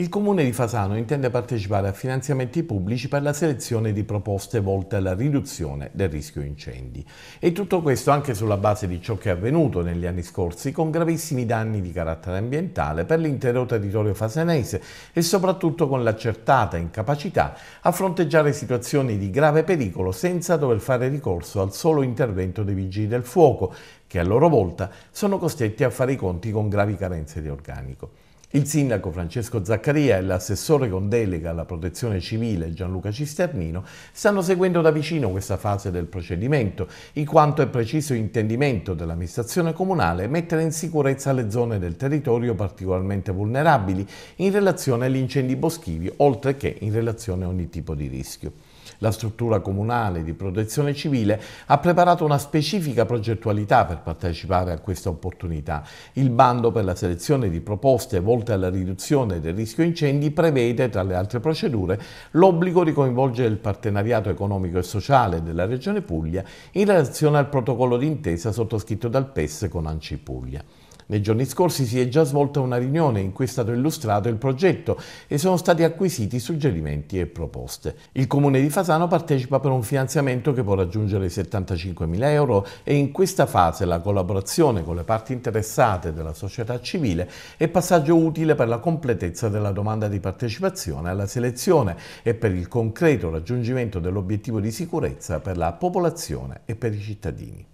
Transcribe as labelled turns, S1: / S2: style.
S1: Il Comune di Fasano intende partecipare a finanziamenti pubblici per la selezione di proposte volte alla riduzione del rischio incendi. E tutto questo anche sulla base di ciò che è avvenuto negli anni scorsi con gravissimi danni di carattere ambientale per l'intero territorio fasanese e soprattutto con l'accertata incapacità a fronteggiare situazioni di grave pericolo senza dover fare ricorso al solo intervento dei vigili del fuoco, che a loro volta sono costretti a fare i conti con gravi carenze di organico. Il sindaco Francesco Zaccaria e l'assessore con delega alla protezione civile Gianluca Cisternino stanno seguendo da vicino questa fase del procedimento, in quanto è preciso intendimento dell'amministrazione comunale mettere in sicurezza le zone del territorio particolarmente vulnerabili in relazione agli incendi boschivi, oltre che in relazione a ogni tipo di rischio. La struttura comunale di protezione civile ha preparato una specifica progettualità per partecipare a questa opportunità. Il bando per la selezione di proposte volte volta alla riduzione del rischio incendi, prevede, tra le altre procedure, l'obbligo di coinvolgere il partenariato economico e sociale della Regione Puglia in relazione al protocollo d'intesa sottoscritto dal PES con Anci Puglia. Nei giorni scorsi si è già svolta una riunione in cui è stato illustrato il progetto e sono stati acquisiti suggerimenti e proposte. Il comune di Fasano partecipa per un finanziamento che può raggiungere i 75.000 euro e in questa fase la collaborazione con le parti interessate della società civile è passaggio utile per la completezza della domanda di partecipazione alla selezione e per il concreto raggiungimento dell'obiettivo di sicurezza per la popolazione e per i cittadini.